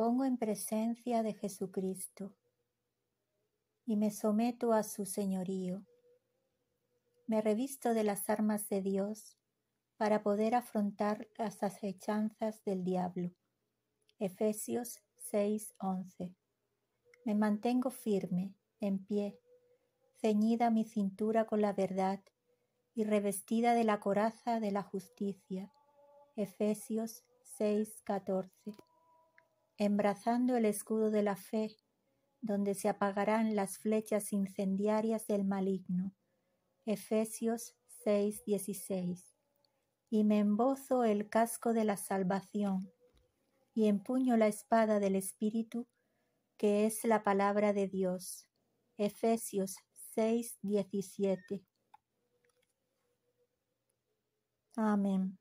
pongo en presencia de Jesucristo y me someto a su señorío. Me revisto de las armas de Dios para poder afrontar las acechanzas del diablo. Efesios 6:11. Me mantengo firme, en pie, ceñida mi cintura con la verdad y revestida de la coraza de la justicia. Efesios 6:14 embrazando el escudo de la fe, donde se apagarán las flechas incendiarias del maligno. Efesios 6:16. Y me embozo el casco de la salvación, y empuño la espada del Espíritu, que es la palabra de Dios. Efesios 6:17. Amén.